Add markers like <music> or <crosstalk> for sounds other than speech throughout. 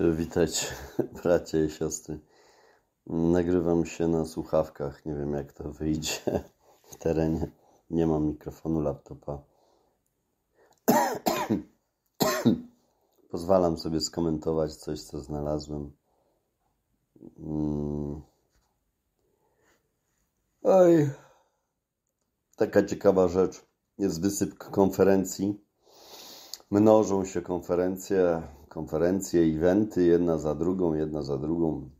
Witajcie, <laughs> bracia i siostry. Nagrywam się na słuchawkach. Nie wiem, jak to wyjdzie w terenie. Nie mam mikrofonu, laptopa. Pozwalam sobie skomentować coś, co znalazłem. Mm. Oj. Taka ciekawa rzecz. Jest wysyp konferencji. Mnożą się konferencje konferencje, eventy, jedna za drugą, jedna za drugą.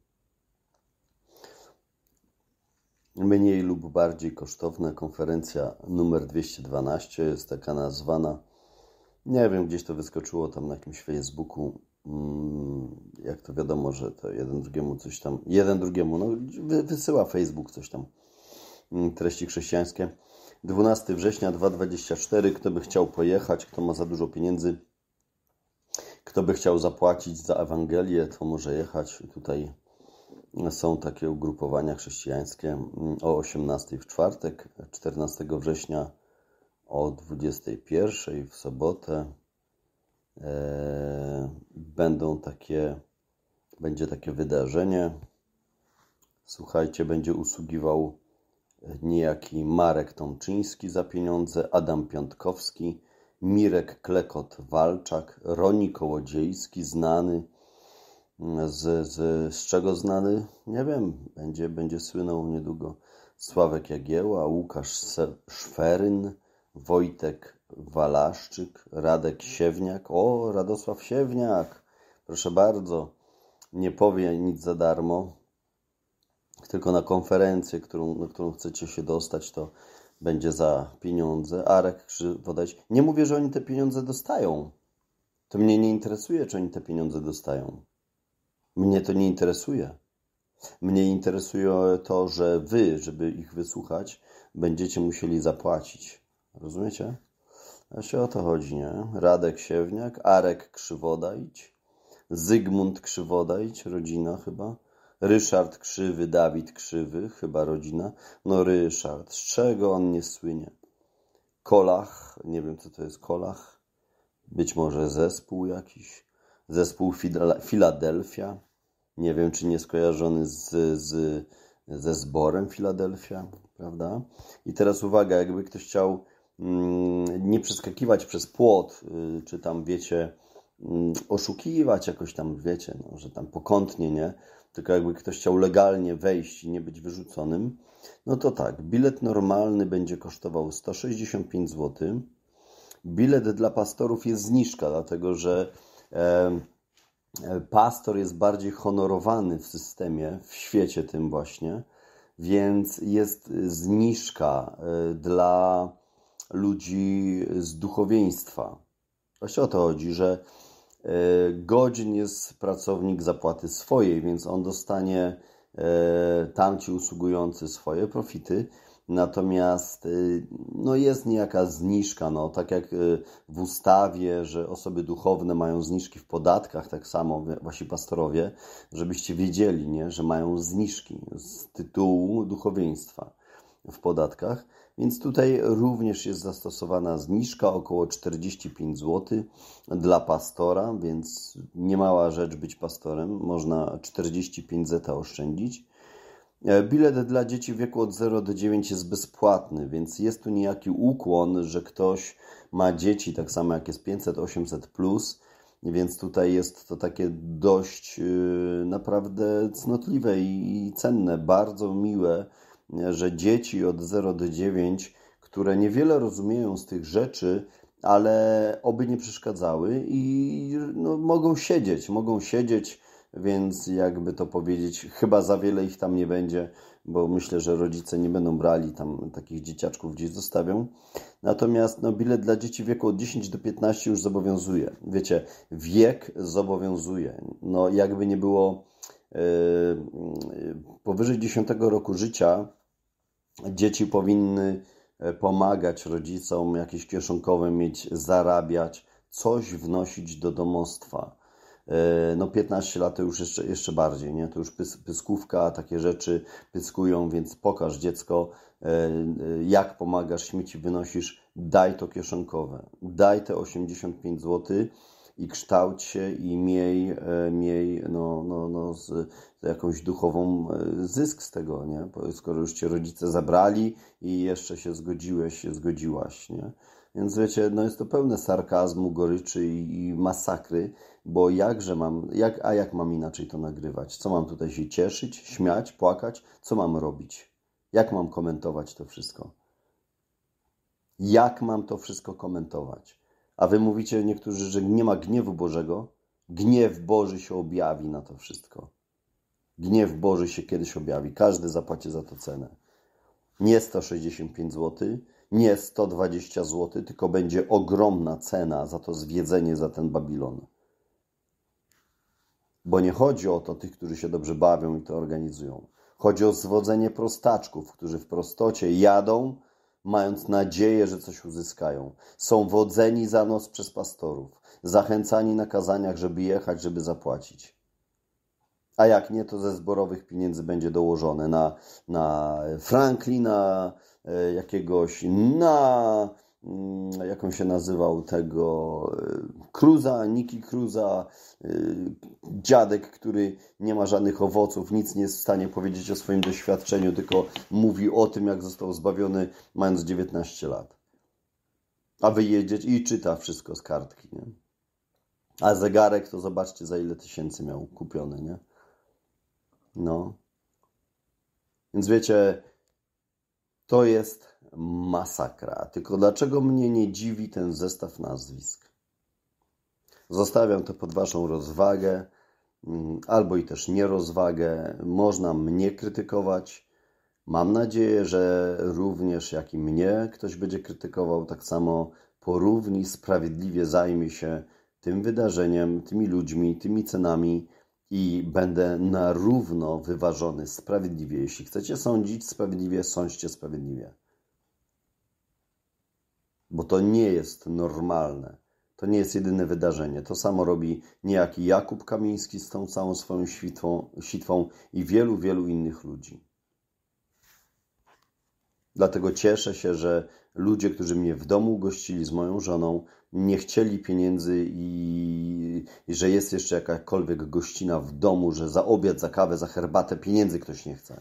Mniej lub bardziej kosztowna konferencja numer 212 jest taka nazwana. Nie wiem, gdzieś to wyskoczyło tam na jakimś Facebooku. Mm, jak to wiadomo, że to jeden drugiemu coś tam, jeden drugiemu, no wysyła Facebook coś tam, mm, treści chrześcijańskie. 12 września 2024, kto by chciał pojechać, kto ma za dużo pieniędzy, kto by chciał zapłacić za Ewangelię, to może jechać. Tutaj są takie ugrupowania chrześcijańskie o 18 w czwartek, 14 września o 21 w sobotę. E, będą takie, będzie takie wydarzenie. Słuchajcie, będzie usługiwał niejaki Marek Tomczyński za pieniądze, Adam Piątkowski Mirek Klekot-Walczak, Roni Kołodziejski, znany. Mm, z, z, z czego znany? Nie wiem, będzie, będzie słynął niedługo Sławek Jagieła, Łukasz Szferyn, Wojtek Walaszczyk, Radek Siewniak. O, Radosław Siewniak, proszę bardzo, nie powie nic za darmo, tylko na konferencję, którą, na którą chcecie się dostać, to będzie za pieniądze, Arek Krzywodaj. Nie mówię, że oni te pieniądze dostają. To mnie nie interesuje, czy oni te pieniądze dostają. Mnie to nie interesuje. Mnie interesuje to, że wy, żeby ich wysłuchać, będziecie musieli zapłacić. Rozumiecie? się znaczy, o to chodzi, nie? Radek Siewniak, Arek Krzywodajć, Zygmunt Krzywodajć, rodzina chyba. Ryszard Krzywy, Dawid Krzywy, chyba rodzina. No Ryszard, z czego on nie słynie? Kolach, nie wiem co to jest Kolach. Być może zespół jakiś. Zespół Filadelfia. Nie wiem, czy nie skojarzony z, z, ze zborem Filadelfia, prawda? I teraz uwaga, jakby ktoś chciał mm, nie przeskakiwać przez płot, y, czy tam wiecie, mm, oszukiwać jakoś tam, wiecie, no, że tam pokątnie, nie? tylko jakby ktoś chciał legalnie wejść i nie być wyrzuconym, no to tak, bilet normalny będzie kosztował 165 zł. Bilet dla pastorów jest zniżka, dlatego że e, pastor jest bardziej honorowany w systemie, w świecie tym właśnie, więc jest zniżka e, dla ludzi z duchowieństwa. Właśnie o to chodzi, że E, godzin jest pracownik zapłaty swojej, więc on dostanie e, tamci usługujący swoje profity. Natomiast e, no jest niejaka zniżka, no, tak jak w ustawie, że osoby duchowne mają zniżki w podatkach, tak samo wasi pastorowie, żebyście wiedzieli, nie, że mają zniżki z tytułu duchowieństwa w podatkach, więc tutaj również jest zastosowana zniżka około 45 zł dla pastora, więc niemała rzecz być pastorem, można 45 zeta oszczędzić. E, bilet dla dzieci w wieku od 0 do 9 jest bezpłatny, więc jest tu niejaki ukłon, że ktoś ma dzieci, tak samo jak jest 500, 800 plus, więc tutaj jest to takie dość y, naprawdę cnotliwe i cenne, bardzo miłe że dzieci od 0 do 9, które niewiele rozumieją z tych rzeczy, ale oby nie przeszkadzały i no, mogą siedzieć, mogą siedzieć, więc jakby to powiedzieć, chyba za wiele ich tam nie będzie, bo myślę, że rodzice nie będą brali tam takich dzieciaczków gdzieś zostawią. Natomiast no, bilet dla dzieci wieku od 10 do 15 już zobowiązuje. Wiecie, wiek zobowiązuje. No jakby nie było yy, yy powyżej 10 roku życia, dzieci powinny e, pomagać rodzicom, jakieś kieszonkowe mieć, zarabiać, coś wnosić do domostwa. E, no 15 lat to już jeszcze, jeszcze bardziej, nie? To już pys, pyskówka, takie rzeczy pyskują, więc pokaż dziecko, e, jak pomagasz, śmieci wynosisz, daj to kieszonkowe, daj te 85 złotych, i kształć się i miej, e, miej no, no, no z, z jakąś duchową e, zysk z tego, nie? Bo skoro już cię rodzice zabrali i jeszcze się zgodziłeś, się zgodziłaś, nie? Więc wiecie, no jest to pełne sarkazmu, goryczy i, i masakry, bo jakże mam, jak, a jak mam inaczej to nagrywać? Co mam tutaj się cieszyć, śmiać, płakać? Co mam robić? Jak mam komentować to wszystko? Jak mam to wszystko komentować? A wy mówicie niektórzy, że nie ma gniewu Bożego. Gniew Boży się objawi na to wszystko. Gniew Boży się kiedyś objawi. Każdy zapłaci za to cenę. Nie 165 zł, nie 120 zł, tylko będzie ogromna cena za to zwiedzenie, za ten Babilon. Bo nie chodzi o to tych, którzy się dobrze bawią i to organizują. Chodzi o zwodzenie prostaczków, którzy w prostocie jadą, mając nadzieję, że coś uzyskają. Są wodzeni za nos przez pastorów, zachęcani na kazaniach, żeby jechać, żeby zapłacić. A jak nie, to ze zborowych pieniędzy będzie dołożone na, na Franklina, e, jakiegoś, na mm, jaką się nazywał tego e, Cruza, Niki Cruza, e, dziadek, który nie ma żadnych owoców, nic nie jest w stanie powiedzieć o swoim doświadczeniu, tylko mówi o tym, jak został zbawiony, mając 19 lat. A wyjedzieć i czyta wszystko z kartki, nie? A zegarek to zobaczcie, za ile tysięcy miał kupiony, nie? No. Więc wiecie, to jest masakra. Tylko dlaczego mnie nie dziwi ten zestaw nazwisk? Zostawiam to pod Waszą rozwagę. Mm, albo i też nierozwagę, można mnie krytykować. Mam nadzieję, że również jak i mnie ktoś będzie krytykował, tak samo porówni sprawiedliwie zajmie się tym wydarzeniem, tymi ludźmi, tymi cenami i będę na równo wyważony sprawiedliwie. Jeśli chcecie sądzić sprawiedliwie, sądźcie sprawiedliwie. Bo to nie jest normalne to nie jest jedyne wydarzenie. To samo robi niejaki Jakub Kamiński z tą całą swoją świtwą, sitwą i wielu, wielu innych ludzi. Dlatego cieszę się, że ludzie, którzy mnie w domu gościli z moją żoną, nie chcieli pieniędzy i, i że jest jeszcze jakakolwiek gościna w domu, że za obiad, za kawę, za herbatę pieniędzy ktoś nie chce.